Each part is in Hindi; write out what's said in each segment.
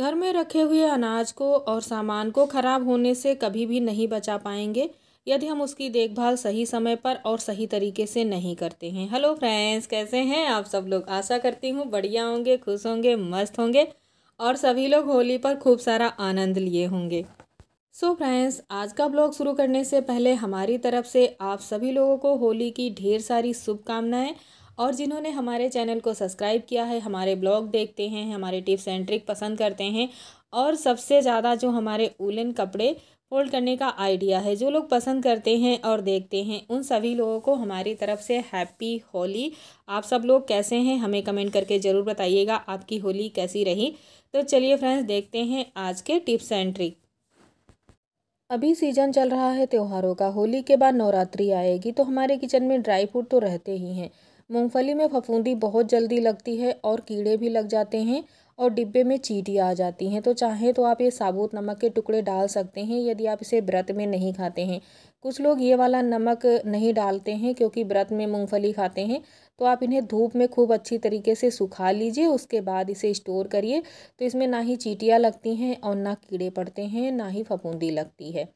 घर में रखे हुए अनाज को और सामान को खराब होने से कभी भी नहीं बचा पाएंगे यदि हम उसकी देखभाल सही समय पर और सही तरीके से नहीं करते हैं हेलो फ्रेंड्स कैसे हैं आप सब लोग आशा करती हूँ बढ़िया होंगे खुश होंगे मस्त होंगे और सभी लोग होली पर खूब सारा आनंद लिए होंगे सो so फ्रेंड्स आज का ब्लॉग शुरू करने से पहले हमारी तरफ से आप सभी लोगों को होली की ढेर सारी शुभकामनाएं और जिन्होंने हमारे चैनल को सब्सक्राइब किया है हमारे ब्लॉग देखते हैं हमारे टिप्स एंड ट्रिक पसंद करते हैं और सबसे ज़्यादा जो हमारे उलन कपड़े फोल्ड करने का आइडिया है जो लोग पसंद करते हैं और देखते हैं उन सभी लोगों को हमारी तरफ से हैप्पी होली आप सब लोग कैसे हैं हमें कमेंट करके ज़रूर बताइएगा आपकी होली कैसी रही तो चलिए फ्रेंड्स देखते हैं आज के टिप्स एंड ट्रिक अभी सीजन चल रहा है त्योहारों का होली के बाद नवरात्रि आएगी तो हमारे किचन में ड्राई फ्रूट तो रहते ही हैं मूंगफली में फफूंदी बहुत जल्दी लगती है और कीड़े भी लग जाते हैं और डिब्बे में चीटियाँ आ जाती हैं तो चाहे तो आप ये साबुत नमक के टुकड़े डाल सकते हैं यदि आप इसे व्रत में नहीं खाते हैं कुछ लोग ये वाला नमक नहीं डालते हैं क्योंकि व्रत में मूंगफली खाते हैं तो आप इन्हें धूप में खूब अच्छी तरीके से सुखा लीजिए उसके बाद इसे स्टोर करिए तो इसमें ना ही चीटियाँ लगती हैं और ना कीड़े पड़ते हैं ना ही फफूंदी लगती है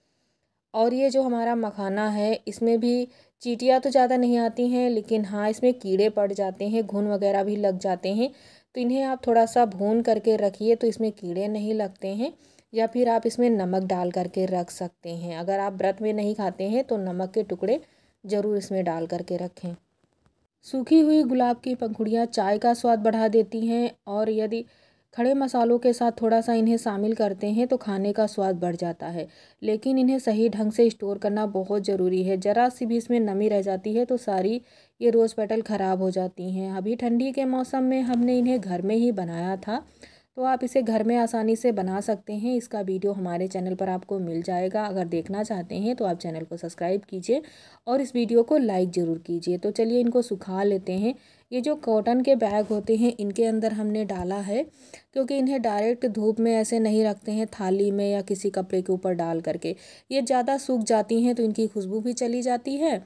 और ये जो हमारा मखाना है इसमें भी चीटियाँ तो ज़्यादा नहीं आती हैं लेकिन हाँ इसमें कीड़े पड़ जाते हैं घुन वगैरह भी लग जाते हैं तो इन्हें आप थोड़ा सा भून करके रखिए तो इसमें कीड़े नहीं लगते हैं या फिर आप इसमें नमक डाल करके रख सकते हैं अगर आप व्रत में नहीं खाते हैं तो नमक के टुकड़े ज़रूर इसमें डाल करके रखें सूखी हुई गुलाब की पंखुड़ियाँ चाय का स्वाद बढ़ा देती हैं और यदि खड़े मसालों के साथ थोड़ा सा इन्हें शामिल करते हैं तो खाने का स्वाद बढ़ जाता है लेकिन इन्हें सही ढंग से स्टोर करना बहुत ज़रूरी है ज़रा सी भी इसमें नमी रह जाती है तो सारी ये रोज़ पेटल ख़राब हो जाती हैं अभी ठंडी के मौसम में हमने इन्हें घर में ही बनाया था तो आप इसे घर में आसानी से बना सकते हैं इसका वीडियो हमारे चैनल पर आपको मिल जाएगा अगर देखना चाहते हैं तो आप चैनल को सब्सक्राइब कीजिए और इस वीडियो को लाइक ज़रूर कीजिए तो चलिए इनको सुखा लेते हैं ये जो कॉटन के बैग होते हैं इनके अंदर हमने डाला है क्योंकि इन्हें डायरेक्ट धूप में ऐसे नहीं रखते हैं थाली में या किसी कपड़े के ऊपर डाल करके ये ज़्यादा सूख जाती हैं तो इनकी खुशबू भी चली जाती है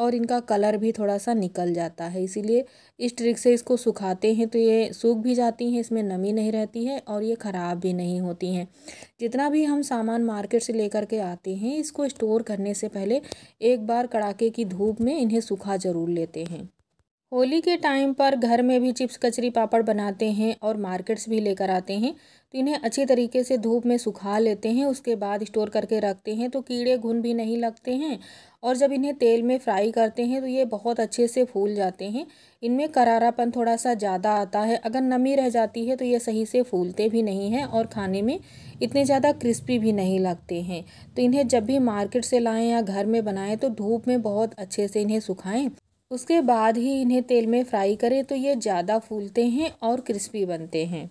और इनका कलर भी थोड़ा सा निकल जाता है इसीलिए इस ट्रिक से इसको सुखाते हैं तो ये सूख भी जाती हैं इसमें नमी नहीं रहती है और ये ख़राब भी नहीं होती हैं जितना भी हम सामान मार्केट से लेकर के आते हैं इसको स्टोर करने से पहले एक बार कड़ाके की धूप में इन्हें सूखा ज़रूर लेते हैं होली के टाइम पर घर में भी चिप्स कचरी पापड़ बनाते हैं और मार्केट्स भी लेकर आते हैं तो इन्हें अच्छी तरीके से धूप में सुखा लेते हैं उसके बाद स्टोर करके रखते हैं तो कीड़े घुन भी नहीं लगते हैं और जब इन्हें तेल में फ्राई करते हैं तो ये बहुत अच्छे से फूल जाते हैं इनमें करारापन थोड़ा सा ज़्यादा आता है अगर नमी रह जाती है तो ये सही से फूलते भी नहीं हैं और खाने में इतने ज़्यादा क्रिस्पी भी नहीं लगते हैं तो इन्हें जब भी मार्केट से लाएँ या घर में बनाएँ तो धूप में बहुत अच्छे से इन्हें सुखाएँ उसके बाद ही इन्हें तेल में फ्राई करें तो ये ज़्यादा फूलते हैं और क्रिस्पी बनते हैं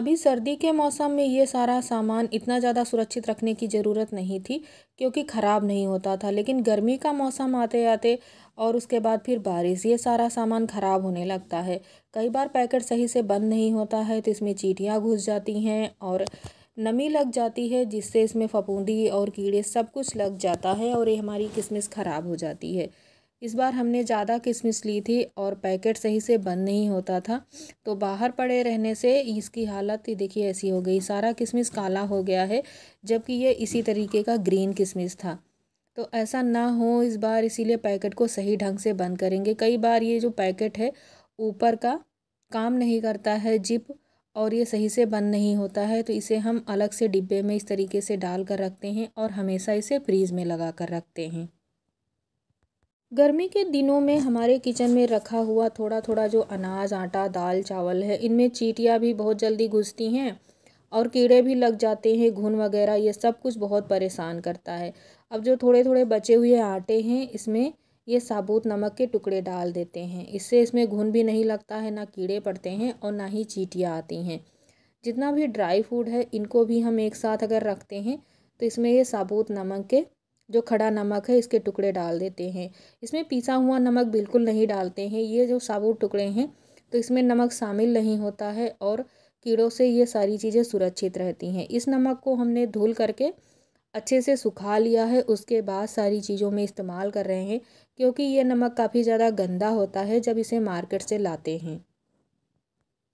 अभी सर्दी के मौसम में ये सारा सामान इतना ज़्यादा सुरक्षित रखने की ज़रूरत नहीं थी क्योंकि ख़राब नहीं होता था लेकिन गर्मी का मौसम आते आते और उसके बाद फिर बारिश ये सारा सामान ख़राब होने लगता है कई बार पैकेट सही से बंद नहीं होता है तो इसमें चीटियाँ घुस जाती हैं और नमी लग जाती है जिससे इसमें फफूंदी और कीड़े सब कुछ लग जाता है और ये हमारी किशमिश ख़राब हो जाती है इस बार हमने ज़्यादा किशमिश ली थी और पैकेट सही से बंद नहीं होता था तो बाहर पड़े रहने से इसकी हालत ही देखिए ऐसी हो गई सारा किशमिश काला हो गया है जबकि ये इसी तरीके का ग्रीन किशमिश था तो ऐसा ना हो इस बार इसीलिए पैकेट को सही ढंग से बंद करेंगे कई बार ये जो पैकेट है ऊपर का काम नहीं करता है जिप और ये सही से बंद नहीं होता है तो इसे हम अलग से डिब्बे में इस तरीके से डाल कर रखते हैं और हमेशा इसे फ्रीज़ में लगा कर रखते हैं गर्मी के दिनों में हमारे किचन में रखा हुआ थोड़ा थोड़ा जो अनाज आटा दाल चावल है इनमें चीटियाँ भी बहुत जल्दी घुसती हैं और कीड़े भी लग जाते हैं घुन वगैरह ये सब कुछ बहुत परेशान करता है अब जो थोड़े थोड़े बचे हुए आटे हैं इसमें ये साबुत नमक के टुकड़े डाल देते हैं इससे इसमें घुन भी नहीं लगता है ना कीड़े पड़ते हैं और ना ही चीटियाँ आती हैं जितना भी ड्राई फूड है इनको भी हम एक साथ अगर रखते हैं तो इसमें ये साबुत नमक के जो खड़ा नमक है इसके टुकड़े डाल देते हैं इसमें पीसा हुआ नमक बिल्कुल नहीं डालते हैं ये जो साबुत टुकड़े हैं तो इसमें नमक शामिल नहीं होता है और कीड़ों से ये सारी चीज़ें सुरक्षित रहती हैं इस नमक को हमने धुल करके अच्छे से सुखा लिया है उसके बाद सारी चीज़ों में इस्तेमाल कर रहे हैं क्योंकि ये नमक काफ़ी ज़्यादा गंदा होता है जब इसे मार्केट से लाते हैं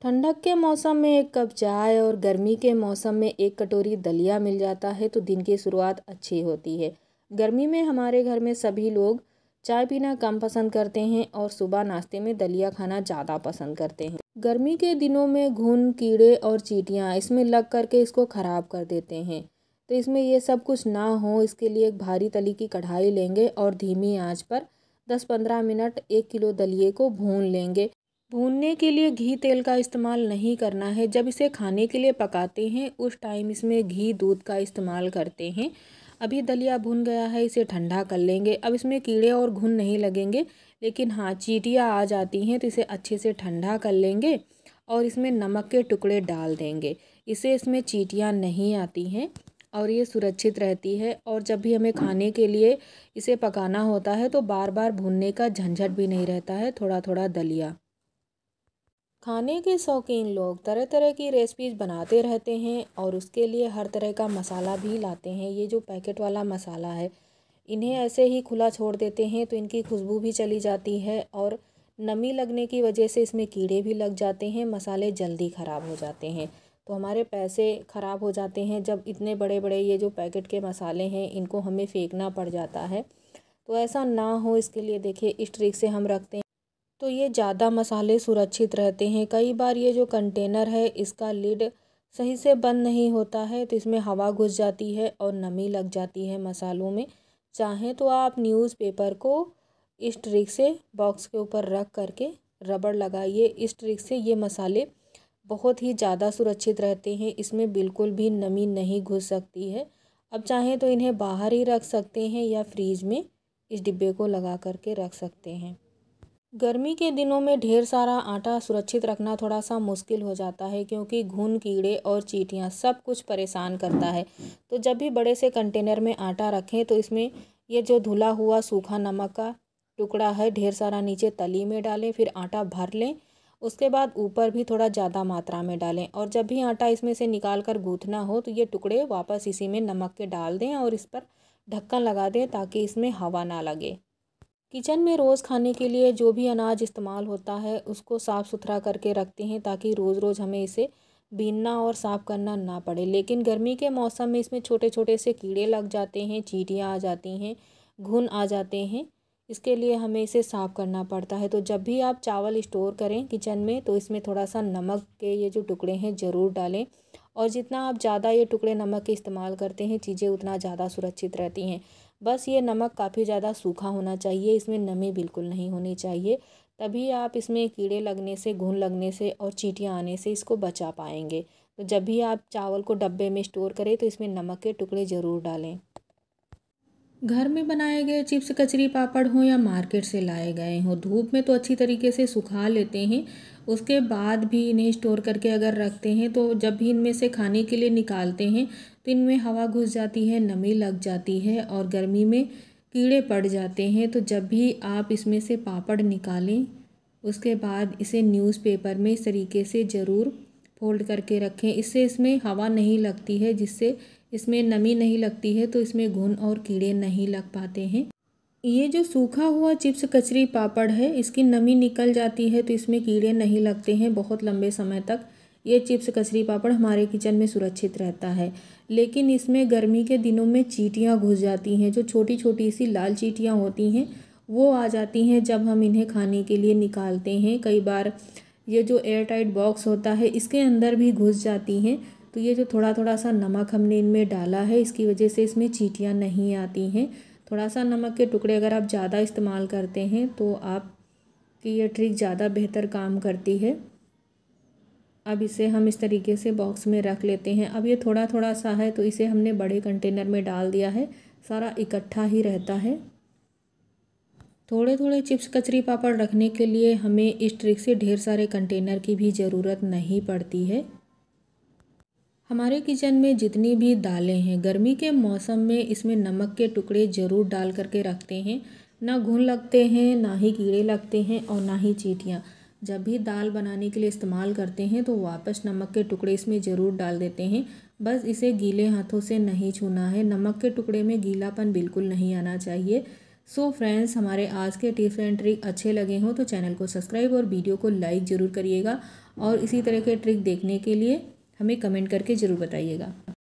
ठंडक के मौसम में एक कप चाय और गर्मी के मौसम में एक कटोरी दलिया मिल जाता है तो दिन की शुरुआत अच्छी होती है गर्मी में हमारे घर में सभी लोग चाय पीना कम पसंद करते हैं और सुबह नाश्ते में दलिया खाना ज़्यादा पसंद करते हैं गर्मी के दिनों में घुन कीड़े और चीटियाँ इसमें लग करके इसको ख़राब कर देते हैं तो इसमें ये सब कुछ ना हो इसके लिए एक भारी तली की कढ़ाई लेंगे और धीमी आंच पर 10-15 मिनट एक किलो दलिए को भून लेंगे भूनने के लिए घी तेल का इस्तेमाल नहीं करना है जब इसे खाने के लिए पकाते हैं उस टाइम इसमें घी दूध का इस्तेमाल करते हैं अभी दलिया भुन गया है इसे ठंडा कर लेंगे अब इसमें कीड़े और घुन नहीं लगेंगे लेकिन हाँ चीटियाँ आ जाती हैं तो इसे अच्छे से ठंडा कर लेंगे और इसमें नमक के टुकड़े डाल देंगे इसे इसमें चीटियाँ नहीं आती हैं और ये सुरक्षित रहती है और जब भी हमें खाने के लिए इसे पकाना होता है तो बार बार भूनने का झंझट भी नहीं रहता है थोड़ा थोड़ा दलिया खाने के शौकीन लोग तरह तरह की रेसिपीज़ बनाते रहते हैं और उसके लिए हर तरह का मसाला भी लाते हैं ये जो पैकेट वाला मसाला है इन्हें ऐसे ही खुला छोड़ देते हैं तो इनकी खुशबू भी चली जाती है और नमी लगने की वजह से इसमें कीड़े भी लग जाते हैं मसाले जल्दी ख़राब हो जाते हैं तो हमारे पैसे ख़राब हो जाते हैं जब इतने बड़े बड़े ये जो पैकेट के मसाले हैं इनको हमें फेंकना पड़ जाता है तो ऐसा ना हो इसके लिए देखिए इस ट्रिक से हम रखते हैं तो ये ज़्यादा मसाले सुरक्षित रहते हैं कई बार ये जो कंटेनर है इसका लिड सही से बंद नहीं होता है तो इसमें हवा घुस जाती है और नमी लग जाती है मसालों में चाहें तो आप न्यूज़पेपर को इस ट्रिक से बॉक्स के ऊपर रख करके रबड़ लगाइए इस ट्रिक से ये मसाले बहुत ही ज़्यादा सुरक्षित रहते हैं इसमें बिल्कुल भी नमी नहीं घुस सकती है अब चाहें तो इन्हें बाहर ही रख सकते हैं या फ्रीज में इस डिब्बे को लगा करके रख सकते हैं गर्मी के दिनों में ढेर सारा आटा सुरक्षित रखना थोड़ा सा मुश्किल हो जाता है क्योंकि घुन कीड़े और चीटियाँ सब कुछ परेशान करता है तो जब भी बड़े से कंटेनर में आटा रखें तो इसमें ये जो धुला हुआ सूखा नमक का टुकड़ा है ढेर सारा नीचे तली में डालें फिर आटा भर लें उसके बाद ऊपर भी थोड़ा ज़्यादा मात्रा में डालें और जब भी आटा इसमें से निकाल कर गूँथना हो तो ये टुकड़े वापस इसी में नमक के डाल दें और इस पर ढक्कन लगा दें ताकि इसमें हवा ना लगे किचन में रोज़ खाने के लिए जो भी अनाज इस्तेमाल होता है उसको साफ़ सुथरा करके रखते हैं ताकि रोज़ रोज़ हमें इसे बीनना और साफ़ करना ना पड़े लेकिन गर्मी के मौसम में इसमें छोटे छोटे से कीड़े लग जाते हैं चीटियाँ आ जाती हैं घुन आ जाते हैं इसके लिए हमें इसे साफ़ करना पड़ता है तो जब भी आप चावल स्टोर करें किचन में तो इसमें थोड़ा सा नमक के ये जो टुकड़े हैं ज़रूर डालें और जितना आप ज़्यादा ये टुकड़े नमक के इस्तेमाल करते हैं चीज़ें उतना ज़्यादा सुरक्षित रहती हैं बस ये नमक काफ़ी ज़्यादा सूखा होना चाहिए इसमें नमी बिल्कुल नहीं होनी चाहिए तभी आप इसमें कीड़े लगने से घुन लगने से और चीटियाँ आने से इसको बचा पाएंगे तो जब भी आप चावल को डब्बे में स्टोर करें तो इसमें नमक के टुकड़े ज़रूर डालें घर में बनाए गए चिप्स कचरी पापड़ हों या मार्केट से लाए गए हों धूप में तो अच्छी तरीके से सुखा लेते हैं उसके बाद भी इन्हें स्टोर करके अगर रखते हैं तो जब भी इनमें से खाने के लिए निकालते हैं तो इनमें हवा घुस जाती है नमी लग जाती है और गर्मी में कीड़े पड़ जाते हैं तो जब भी आप इसमें से पापड़ निकालें उसके बाद इसे न्यूज़पेपर में इस तरीके से ज़रूर फोल्ड करके रखें इससे इसमें हवा नहीं लगती है जिससे इसमें नमी नहीं लगती है तो इसमें घुन और कीड़े नहीं लग पाते हैं ये जो सूखा हुआ चिप्स कचरी पापड़ है इसकी नमी निकल जाती है तो इसमें कीड़े नहीं लगते हैं बहुत लंबे समय तक ये चिप्स कचरी पापड़ हमारे किचन में सुरक्षित रहता है लेकिन इसमें गर्मी के दिनों में चीटियाँ घुस जाती हैं जो छोटी छोटी सी लाल चीटियाँ होती हैं वो आ जाती हैं जब हम इन्हें खाने के लिए निकालते हैं कई बार ये जो एयर टाइट बॉक्स होता है इसके अंदर भी घुस जाती हैं तो ये जो थोड़ा थोड़ा सा नमक हमने इनमें डाला है इसकी वजह से इसमें चीटियाँ नहीं आती हैं थोड़ा सा नमक के टुकड़े अगर आप ज़्यादा इस्तेमाल करते हैं तो आपकी ये ट्रिक ज़्यादा बेहतर काम करती है अब इसे हम इस तरीके से बॉक्स में रख लेते हैं अब ये थोड़ा थोड़ा सा है तो इसे हमने बड़े कंटेनर में डाल दिया है सारा इकट्ठा ही रहता है थोड़े थोड़े चिप्स कचरी पापड़ रखने के लिए हमें इस ट्रिक से ढेर सारे कंटेनर की भी ज़रूरत नहीं पड़ती है हमारे किचन में जितनी भी दालें हैं गर्मी के मौसम में इसमें नमक के टुकड़े ज़रूर डाल करके रखते हैं ना घुन लगते हैं ना ही कीड़े लगते हैं और ना ही चीटियाँ जब भी दाल बनाने के लिए इस्तेमाल करते हैं तो वापस नमक के टुकड़े इसमें ज़रूर डाल देते हैं बस इसे गीले हाथों से नहीं छूना है नमक के टुकड़े में गीलापन बिल्कुल नहीं आना चाहिए सो so फ्रेंड्स हमारे आज के टिप्स एंड ट्रिक अच्छे लगे हों तो चैनल को सब्सक्राइब और वीडियो को लाइक ज़रूर करिएगा और इसी तरह के ट्रिक देखने के लिए हमें कमेंट करके ज़रूर बताइएगा